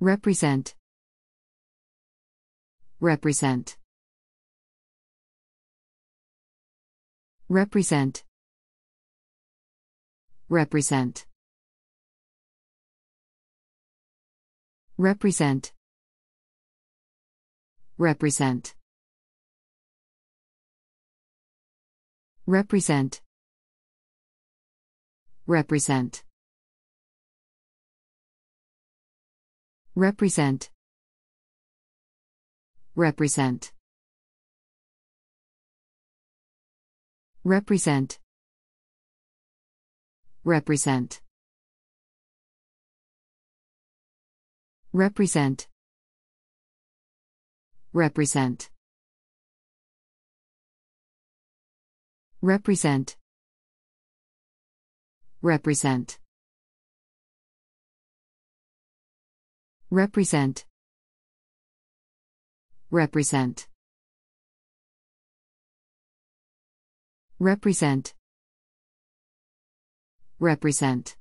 Represent. Represent. Represent. Represent. Represent. Represent. Represent. Represent. Represent. Represent. Represent. Represent. Represent. Represent. Represent. Represent. Represent. Represent. Represent. Represent.